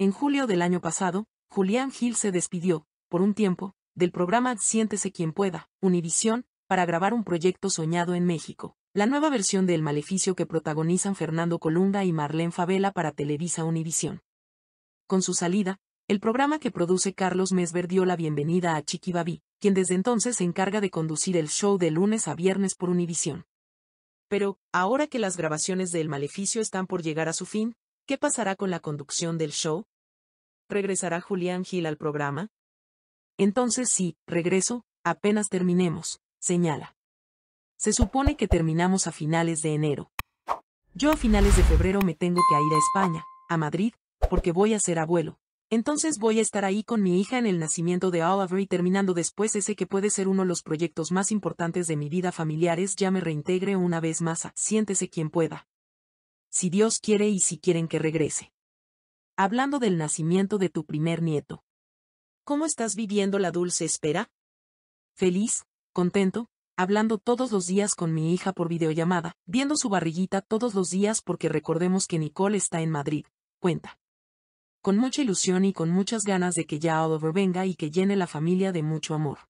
En julio del año pasado, Julián Gil se despidió, por un tiempo, del programa Siéntese quien pueda, Univisión, para grabar un proyecto soñado en México. La nueva versión de El Maleficio que protagonizan Fernando Colunga y Marlene Favela para Televisa Univisión. Con su salida, el programa que produce Carlos Mesver dio la bienvenida a Chiqui quien desde entonces se encarga de conducir el show de lunes a viernes por Univisión. Pero, ahora que las grabaciones de El Maleficio están por llegar a su fin, ¿qué pasará con la conducción del show? ¿regresará Julián Gil al programa? Entonces sí, regreso, apenas terminemos, señala. Se supone que terminamos a finales de enero. Yo a finales de febrero me tengo que ir a España, a Madrid, porque voy a ser abuelo. Entonces voy a estar ahí con mi hija en el nacimiento de Oliver y terminando después ese que puede ser uno de los proyectos más importantes de mi vida familiares ya me reintegre una vez más a siéntese quien pueda. Si Dios quiere y si quieren que regrese hablando del nacimiento de tu primer nieto. ¿Cómo estás viviendo la dulce espera? Feliz, contento, hablando todos los días con mi hija por videollamada, viendo su barriguita todos los días porque recordemos que Nicole está en Madrid, cuenta. Con mucha ilusión y con muchas ganas de que ya Oliver venga y que llene la familia de mucho amor.